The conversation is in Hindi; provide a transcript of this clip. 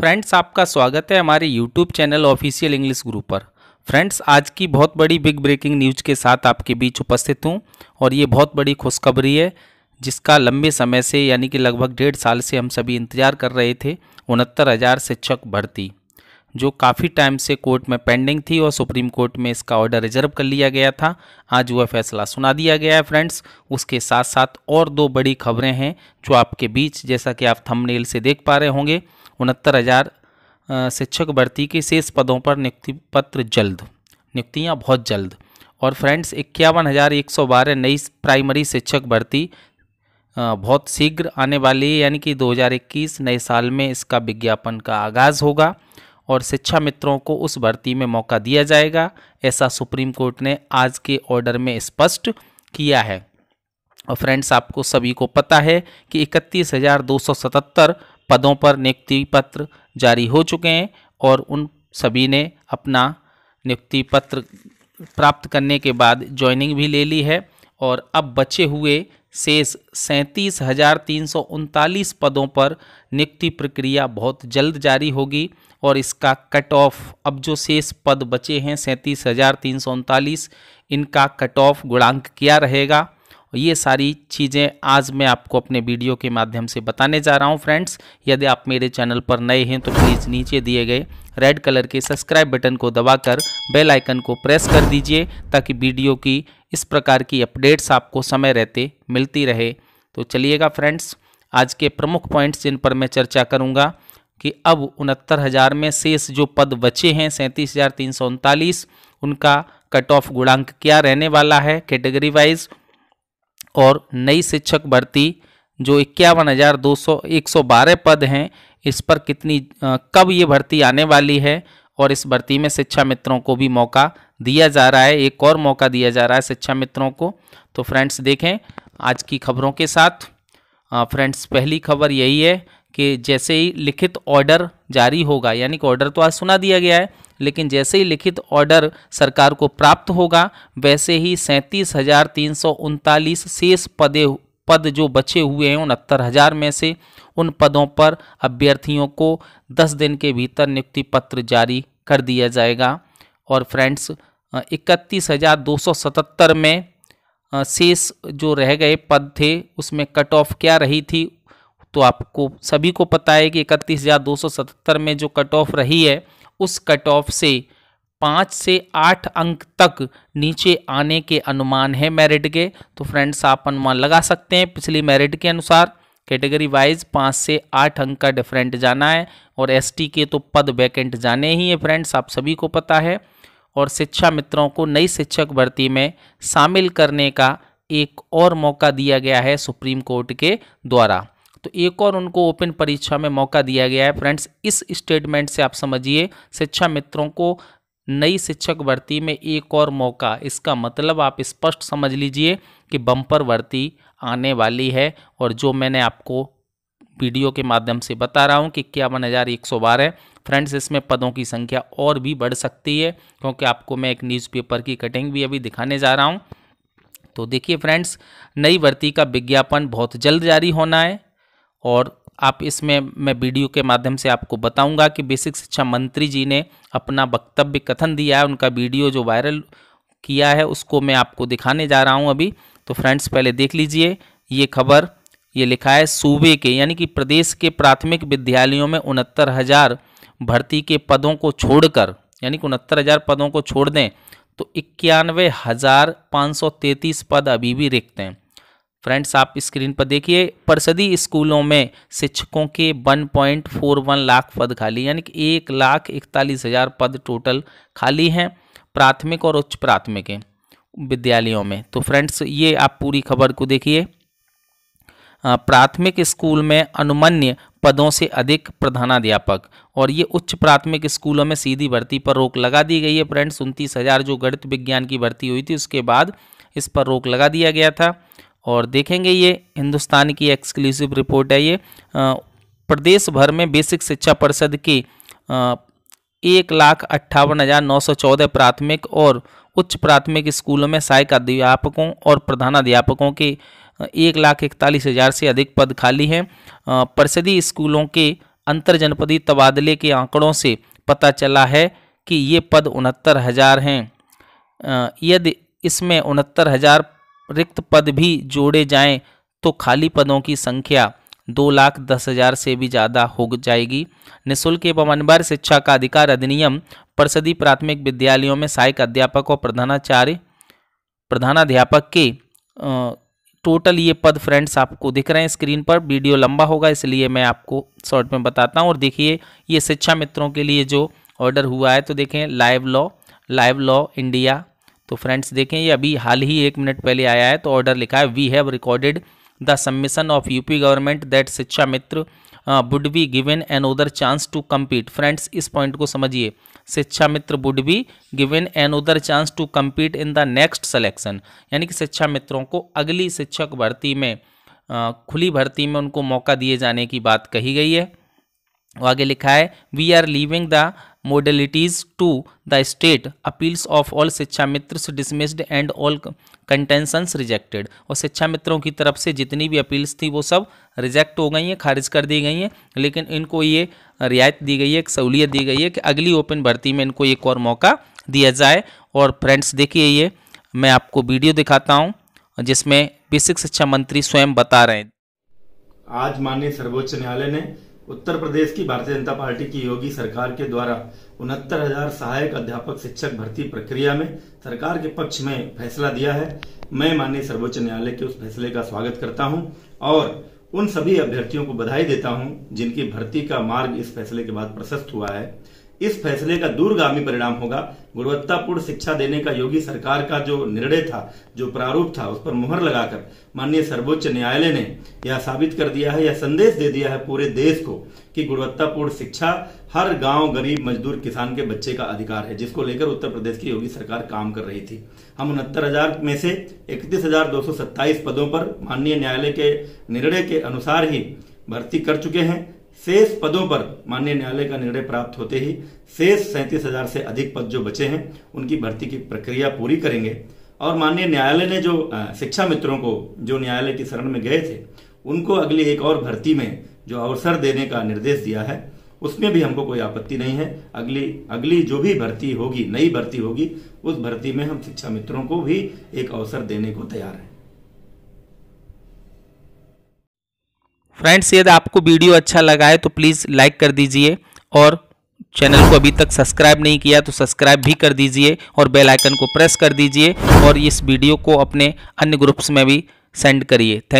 फ्रेंड्स आपका स्वागत है हमारे YouTube channel official English group पर फ्रेंड्स आज की बहुत बड़ी बिग ब्रेकिंग न्यूज के साथ आपके बीच उपस्थित हूँ और ये बहुत बड़ी खुशखबरी है जिसका लंबे समय से यानी कि लगभग डेढ़ साल से हम सभी इंतजार कर रहे थे उनहत्तर हज़ार शिक्षक भर्ती जो काफ़ी टाइम से कोर्ट में पेंडिंग थी और सुप्रीम कोर्ट में इसका ऑर्डर रिजर्व कर लिया गया था आज वह फैसला सुना दिया गया है फ्रेंड्स उसके साथ साथ और दो बड़ी खबरें हैं जो आपके बीच जैसा कि आप थंबनेल से देख पा रहे होंगे उनहत्तर हज़ार शिक्षक भर्ती के शेष पदों पर नियुक्ति पत्र जल्द नियुक्तियाँ बहुत जल्द और फ्रेंड्स इक्यावन हज़ार एक सौ बारह नई प्राइमरी शिक्षक भर्ती बहुत शीघ्र आने वाली है यानी कि 2021 नए साल में इसका विज्ञापन का आगाज़ होगा और शिक्षा मित्रों को उस भर्ती में मौका दिया जाएगा ऐसा सुप्रीम कोर्ट ने आज के ऑर्डर में स्पष्ट किया है और फ्रेंड्स आपको सभी को पता है कि इकतीस हज़ार दो सौ सतहत्तर पदों पर नियुक्ति पत्र जारी हो चुके हैं और उन सभी ने अपना नियुक्ति पत्र प्राप्त करने के बाद ज्वाइनिंग भी ले ली है और अब बचे हुए शेष सैंतीस हज़ार तीन सौ उनतालीस पदों पर नियुक्ति प्रक्रिया बहुत जल्द जारी होगी और इसका कट ऑफ अब जो शेष पद बचे हैं सैंतीस हज़ार तीन सौ उनतालीस इनका कट ऑफ गुणांक क्या रहेगा और ये सारी चीज़ें आज मैं आपको अपने वीडियो के माध्यम से बताने जा रहा हूँ फ्रेंड्स यदि आप मेरे चैनल पर नए हैं तो प्लीज़ नीचे दिए गए रेड कलर के सब्सक्राइब बटन को दबाकर बेल आइकन को प्रेस कर दीजिए ताकि वीडियो की इस प्रकार की अपडेट्स आपको समय रहते मिलती रहे तो चलिएगा फ्रेंड्स आज के प्रमुख पॉइंट्स जिन पर मैं चर्चा करूँगा कि अब उनहत्तर हज़ार में शेष जो पद बचे हैं सैंतीस हज़ार तीन सौ उनतालीस उनका कट ऑफ गुणांक क्या रहने वाला है कैटेगरी वाइज और नई शिक्षक भर्ती जो इक्यावन हज़ार दो सौ एक सौ बारह पद हैं इस पर कितनी कब ये भर्ती आने वाली है और इस भर्ती में शिक्षा मित्रों को भी मौका दिया जा रहा है एक और मौका दिया जा रहा है शिक्षा मित्रों को तो फ्रेंड्स देखें आज की खबरों के साथ फ्रेंड्स पहली खबर यही है कि जैसे ही लिखित ऑर्डर जारी होगा यानी कि ऑर्डर तो आज सुना दिया गया है लेकिन जैसे ही लिखित ऑर्डर सरकार को प्राप्त होगा वैसे ही सैंतीस हज़ार तीन सौ उनतालीस शेष पदे पद जो बचे हुए हैं उनहत्तर हज़ार में से उन पदों पर अभ्यर्थियों को दस दिन के भीतर नियुक्ति पत्र जारी कर दिया जाएगा और फ्रेंड्स इकतीस हज़ार दो सौ सतहत्तर में शेष जो रह गए पद थे उसमें कट ऑफ क्या रही थी तो आपको सभी को पता है कि इकतीस हज़ार दो सौ सतहत्तर में जो कट ऑफ रही है उस कट ऑफ से पाँच से आठ अंक तक नीचे आने के अनुमान है मेरिट के तो फ्रेंड्स आप अनुमान लगा सकते हैं पिछली मेरिट के अनुसार कैटेगरी वाइज पाँच से आठ अंक का डिफरेंट जाना है और एसटी के तो पद वैकेंट जाने ही है फ्रेंड्स आप सभी को पता है और शिक्षा मित्रों को नई शिक्षक भर्ती में शामिल करने का एक और मौका दिया गया है सुप्रीम कोर्ट के द्वारा तो एक और उनको ओपन परीक्षा में मौका दिया गया है फ्रेंड्स इस स्टेटमेंट से आप समझिए शिक्षा मित्रों को नई शिक्षक भर्ती में एक और मौका इसका मतलब आप स्पष्ट समझ लीजिए कि बम्पर भर्ती आने वाली है और जो मैंने आपको वीडियो के माध्यम से बता रहा हूँ कि इक्यावन हज़ार एक सौ बारह फ्रेंड्स इसमें पदों की संख्या और भी बढ़ सकती है क्योंकि आपको मैं एक न्यूज़पेपर की कटिंग भी अभी दिखाने जा रहा हूँ तो देखिए फ्रेंड्स नई भर्ती का विज्ञापन बहुत जल्द जारी होना है और आप इसमें मैं वीडियो के माध्यम से आपको बताऊंगा कि बेसिक शिक्षा मंत्री जी ने अपना वक्तव्य कथन दिया है उनका वीडियो जो वायरल किया है उसको मैं आपको दिखाने जा रहा हूं अभी तो फ्रेंड्स पहले देख लीजिए ये खबर ये लिखा है सूबे के यानी कि प्रदेश के प्राथमिक विद्यालयों में उनहत्तर हज़ार भर्ती के पदों को छोड़कर यानी कि उनहत्तर हज़ार पदों को छोड़ दें तो इक्यानवे हज़ार पाँच सौ तैंतीस पद अभी भी रिक्त हैं फ्रेंड्स आप स्क्रीन पर देखिए परसदी स्कूलों में शिक्षकों के 1.41 लाख पद खाली यानी कि एक लाख इकतालीस हज़ार पद टोटल खाली हैं प्राथमिक और उच्च प्राथमिक विद्यालयों में तो फ्रेंड्स ये आप पूरी खबर को देखिए प्राथमिक स्कूल में अनुमन्य पदों से अधिक प्रधानाध्यापक और ये उच्च प्राथमिक स्कूलों में सीधी भर्ती पर रोक लगा दी गई है फ्रेंड्स उनतीस हज़ार जो गणित विज्ञान की भर्ती हुई थी उसके बाद इस पर रोक लगा दिया गया था और देखेंगे ये हिंदुस्तान की एक्सक्लूसिव रिपोर्ट है ये प्रदेश भर में बेसिक शिक्षा परिषद की एक लाख अट्ठावन हज़ार नौ सौ चौदह प्राथमिक और उच्च प्राथमिक स्कूलों में सहायक अध्यापकों और प्रधानाध्यापकों के एक लाख इकतालीस हज़ार से अधिक पद खाली हैं परिषदीय स्कूलों के अंतर्जनपदी तबादले के आंकड़ों से पता चला है कि ये पद उनहत्तर हज़ार हैं यदि इसमें उनहत्तर हज़ार रिक्त पद भी जोड़े जाएं तो खाली पदों की संख्या दो लाख दस हजार से भी ज़्यादा हो जाएगी निःशुल्क एवं अनिवार्य शिक्षा का अधिकार अधिनियम परिषदीय प्राथमिक विद्यालयों में सहायक अध्यापक और प्रधानाचार्य प्रधानाध्यापक के टोटल ये पद फ्रेंड्स आपको दिख रहे हैं स्क्रीन पर वीडियो लंबा होगा इसलिए मैं आपको शॉर्ट में बताता हूँ और देखिए ये शिक्षा मित्रों के लिए जो ऑर्डर हुआ है तो देखें live law live law India तो फ्रेंड्स देखें ये अभी हाल ही एक मिनट पहले आया है तो ऑर्डर लिखा है we have recorded the submission of UP government that Shiksha Mitra would be given another chance to compete friends इस पॉइंट को समझिए Shiksha Mitra would be given another chance to compete in the next selection यानी कि शिक्षा मित्रों को अगली शिक्षक भर्ती में खुली भर्ती में उनको मौका दिए जाने की बात कही गई है आगे लिखा है we are leaving the modalities to the state appeals of all Shiksha Mitra dismissed and all contentions rejected और शिक्षा मित्रों की तरफ से जितनी भी अपील्स थी वो सब रिजेक्ट हो गई हैं खारिज कर दी गई हैं लेकिन इनको ये रियायत दी गई है एक सहूलियत दी गई है कि अगली ओपन भर्ती में इनको एक और मौका दिया जाए और फ्रेंड्स देखिए ये मैं आपको वीडियो दिखाता हूँ जिसमें बेसिक शिक्षा मंत्री स्वयं बता रहे हैं आज माननीय सर्वोच्च न्यायालय ने उत्तर प्रदेश की भारतीय जनता पार्टी की योगी सरकार के द्वारा उनहत्तर हजार सहायक अध्यापक शिक्षक भर्ती प्रक्रिया में सरकार के पक्ष में फैसला दिया है मैं माननीय सर्वोच्च न्यायालय के उस फैसले का स्वागत करता हूं और उन सभी अभ्यर्थियों को बधाई देता हूं जिनकी भर्ती का मार्ग इस फैसले के बाद प्रशस्त हुआ है इस फैसले का दूरगामी परिणाम होगा गुणवत्तापूर्ण शिक्षा देने का योगी सरकार का जो निर्णय था जो प्रारूप था उस पर मुहर लगाकर माननीय सर्वोच्च न्यायालय ने यह साबित कर दिया है या संदेश दे दिया है पूरे देश को कि गुणवत्तापूर्ण शिक्षा हर गांव गरीब मजदूर किसान के बच्चे का अधिकार है जिसको लेकर उत्तर प्रदेश की योगी सरकार काम कर रही थी हम उनहत्तर हजार में से इकतीस हजार दो सौ सत्ताईस पदों पर माननीय न्यायालय के निर्णय के अनुसार ही भर्ती कर चुके हैं शेष पदों पर माननीय न्यायालय का निर्णय प्राप्त होते ही शेष सैंतीस हजार से अधिक पद जो बचे हैं उनकी भर्ती की प्रक्रिया पूरी करेंगे और माननीय न्यायालय ने जो शिक्षा मित्रों को जो न्यायालय की शरण में गए थे उनको अगली एक और भर्ती में जो अवसर देने का निर्देश दिया है उसमें भी हमको कोई आपत्ति नहीं है अगली अगली जो भी भर्ती होगी नई भर्ती होगी उस भर्ती में हम शिक्षा मित्रों को भी एक अवसर देने को तैयार हैं फ्रेंड्स यदि आपको वीडियो अच्छा लगा है तो प्लीज़ लाइक कर दीजिए और चैनल को अभी तक सब्सक्राइब नहीं किया तो सब्सक्राइब भी कर दीजिए और बेल आइकन को प्रेस कर दीजिए और इस वीडियो को अपने अन्य ग्रुप्स में भी सेंड करिए थैंक